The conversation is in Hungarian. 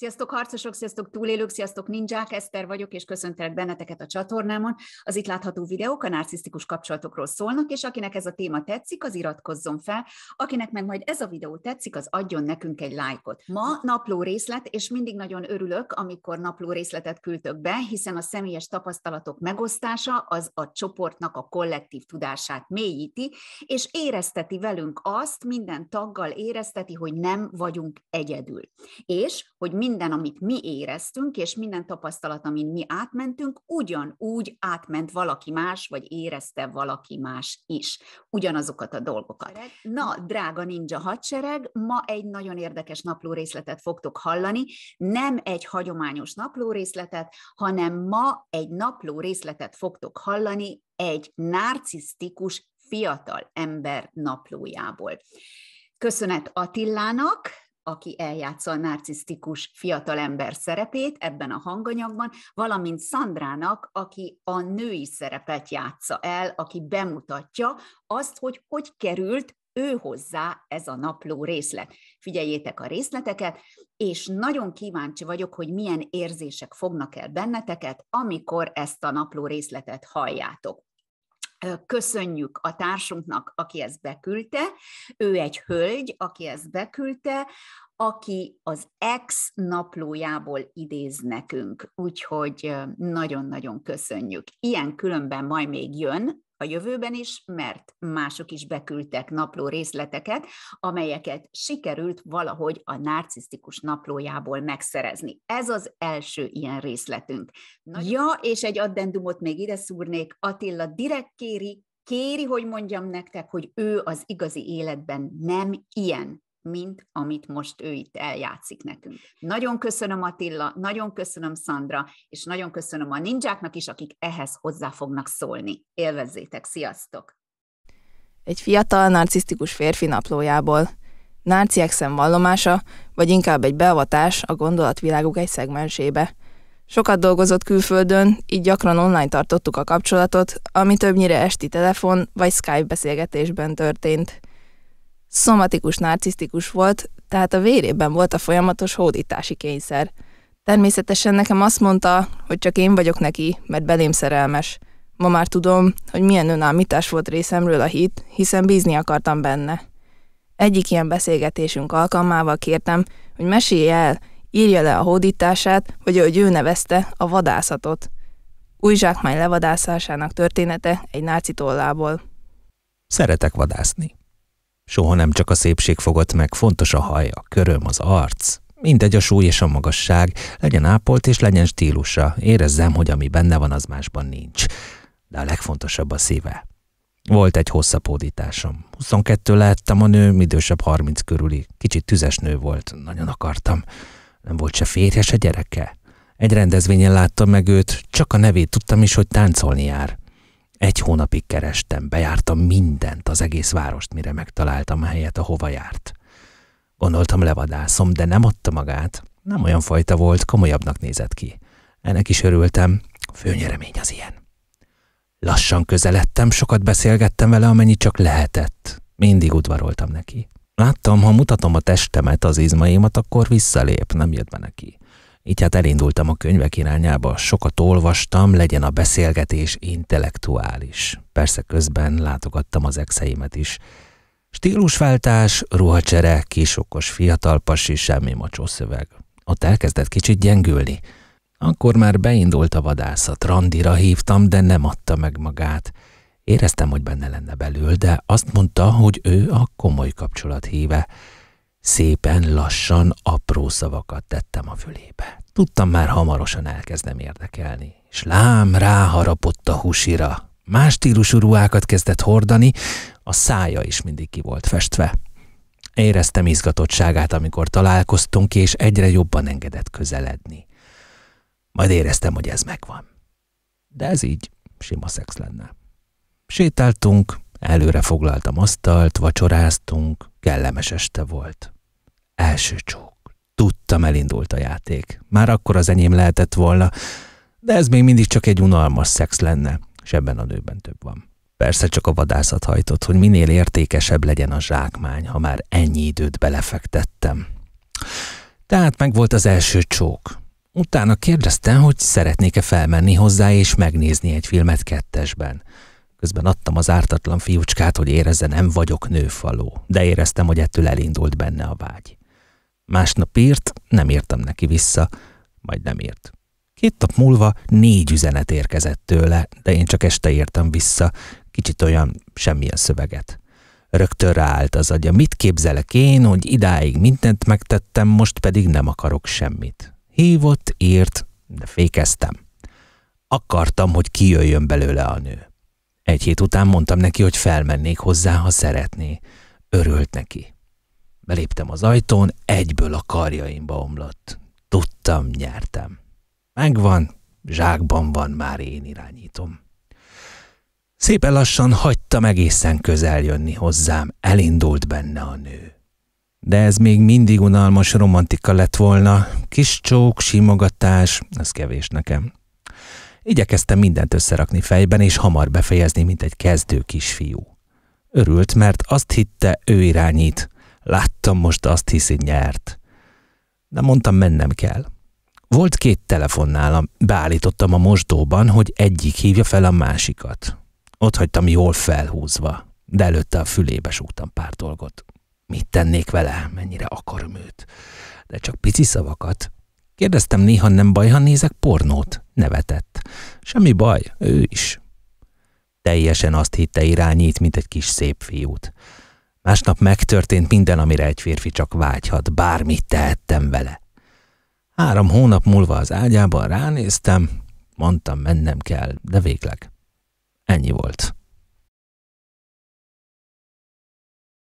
Sziasztok harcosok, sziasztok túlélők, sziasztok ninják, Eszter vagyok, és köszöntelek benneteket a csatornámon. Az itt látható videók a narcisztikus kapcsolatokról szólnak, és akinek ez a téma tetszik, az iratkozzon fel, akinek meg majd ez a videó tetszik, az adjon nekünk egy lájkot. Ma napló részlet, és mindig nagyon örülök, amikor napló részletet küldtök be, hiszen a személyes tapasztalatok megosztása az a csoportnak a kollektív tudását mélyíti, és érezteti velünk azt, minden taggal érezteti, hogy nem vagyunk egyedül. És hogy mind minden, amit mi éreztünk, és minden tapasztalat, amin mi átmentünk, ugyanúgy átment valaki más, vagy érezte valaki más is ugyanazokat a dolgokat. Na, drága ninja hadsereg, ma egy nagyon érdekes napló részletet fogtok hallani, nem egy hagyományos napló részletet, hanem ma egy napló részletet fogtok hallani egy narcisztikus fiatal ember naplójából. Köszönet Attilának, aki eljátsza a narcisztikus fiatalember szerepét ebben a hanganyagban, valamint Szandrának, aki a női szerepet játsza el, aki bemutatja azt, hogy hogy került ő hozzá ez a napló részlet. Figyeljétek a részleteket, és nagyon kíváncsi vagyok, hogy milyen érzések fognak el benneteket, amikor ezt a napló részletet halljátok. Köszönjük a társunknak, aki ezt beküldte. Ő egy hölgy, aki ezt beküldte aki az ex naplójából idéz nekünk. Úgyhogy nagyon-nagyon köszönjük. Ilyen különben majd még jön, a jövőben is, mert mások is beküldtek napló részleteket, amelyeket sikerült valahogy a narcisztikus naplójából megszerezni. Ez az első ilyen részletünk. Nagy... Ja, és egy addendumot még ide szúrnék. Attila direkt kéri, kéri, hogy mondjam nektek, hogy ő az igazi életben nem ilyen mint amit most ő itt eljátszik nekünk. Nagyon köszönöm Attila, nagyon köszönöm Szandra, és nagyon köszönöm a ninjáknak is, akik ehhez hozzá fognak szólni. Élvezzétek, sziasztok! Egy fiatal, narcisztikus férfi naplójából. Narci Exem vallomása, vagy inkább egy beavatás a gondolatviláguk egy szegmensébe. Sokat dolgozott külföldön, így gyakran online tartottuk a kapcsolatot, ami többnyire esti telefon vagy Skype beszélgetésben történt – szomatikus narcisztikus volt, tehát a vérében volt a folyamatos hódítási kényszer. Természetesen nekem azt mondta, hogy csak én vagyok neki, mert belém szerelmes. Ma már tudom, hogy milyen önállítás volt részemről a hit, hiszen bízni akartam benne. Egyik ilyen beszélgetésünk alkalmával kértem, hogy mesélj el, írja le a hódítását, vagy ahogy ő nevezte, a vadászatot. Új zsákmány levadászásának története egy náci tollából. Szeretek vadászni. Soha nem csak a szépség fogott meg, fontos a haj, a köröm, az arc. Mindegy a súly és a magasság, legyen ápolt és legyen stílusa. Érezzem, hogy ami benne van, az másban nincs. De a legfontosabb a szíve. Volt egy hosszabb hódításom. 22 lehettem a nő, idősebb 30 körüli. Kicsit tüzes nő volt, nagyon akartam. Nem volt se férje, se gyereke. Egy rendezvényen láttam meg őt, csak a nevét tudtam is, hogy táncolni jár. Egy hónapig kerestem, bejártam mindent, az egész várost, mire megtaláltam a helyet, ahova járt. Gondoltam levadászom, de nem adta magát. Nem olyan fajta volt, komolyabbnak nézett ki. Ennek is örültem, főnyeremény az ilyen. Lassan közeledtem, sokat beszélgettem vele, amennyit csak lehetett. Mindig udvaroltam neki. Láttam, ha mutatom a testemet, az izmaimat, akkor visszalép, nem jött be neki. Így hát elindultam a könyvek irányába, sokat olvastam, legyen a beszélgetés intellektuális. Persze közben látogattam az exeimet is. Stílusváltás, ruhacsere, kisokos fiatal pasi, semmi szöveg. Ott elkezdett kicsit gyengülni. Akkor már beindult a vadászat, randira hívtam, de nem adta meg magát. Éreztem, hogy benne lenne belül, de azt mondta, hogy ő a komoly kapcsolat híve. Szépen lassan apró szavakat tettem a fülébe. Tudtam már hamarosan elkezdem érdekelni. És lám ráharapott a husira. Más stílusú ruhákat kezdett hordani, a szája is mindig ki volt festve. Éreztem izgatottságát, amikor találkoztunk, és egyre jobban engedett közeledni. Majd éreztem, hogy ez megvan. De ez így sima szex lenne. Sétáltunk, előre foglaltam asztalt, vacsoráztunk, Kellemes este volt. Első csók. Tudtam, elindult a játék. Már akkor az enyém lehetett volna, de ez még mindig csak egy unalmas szex lenne, és ebben a nőben több van. Persze csak a vadászat hajtott, hogy minél értékesebb legyen a zsákmány, ha már ennyi időt belefektettem. Tehát meg volt az első csók. Utána kérdezte, hogy szeretnék-e felmenni hozzá és megnézni egy filmet kettesben. Közben adtam az ártatlan fiúcskát, hogy érezze, nem vagyok nőfaló, de éreztem, hogy ettől elindult benne a vágy. Másnap írt, nem írtam neki vissza, majd nem írt. Két nap múlva négy üzenet érkezett tőle, de én csak este írtam vissza, kicsit olyan semmilyen szöveget. Rögtön ráállt az agya, mit képzelek én, hogy idáig mindent megtettem, most pedig nem akarok semmit. Hívott, írt, de fékeztem. Akartam, hogy kijöjjön belőle a nő. Egy hét után mondtam neki, hogy felmennék hozzá, ha szeretné. Örült neki. Beléptem az ajtón, egyből a karjaimba omlott. Tudtam, nyertem. Megvan, zsákban van, már én irányítom. Szépen lassan hagytam egészen közel jönni hozzám, elindult benne a nő. De ez még mindig unalmas romantika lett volna, kis csók, simogatás, ez kevés nekem. Igyekeztem mindent összerakni fejben, és hamar befejezni, mint egy kezdő kisfiú. Örült, mert azt hitte, ő irányít. Láttam most azt hiszi, nyert. De mondtam, mennem kell. Volt két telefon nálam, beállítottam a mosdóban, hogy egyik hívja fel a másikat. Ott hagytam jól felhúzva, de előtte a fülébe súgtam pár dolgot. Mit tennék vele, mennyire akarom őt? De csak pici szavakat, Kérdeztem néha nem baj, ha nézek pornót. Nevetett. Semmi baj, ő is. Teljesen azt hitte irányít, mint egy kis szép fiút. Másnap megtörtént minden, amire egy férfi csak vágyhat. Bármit tehettem vele. Három hónap múlva az ágyában ránéztem, mondtam mennem kell, de végleg. Ennyi volt.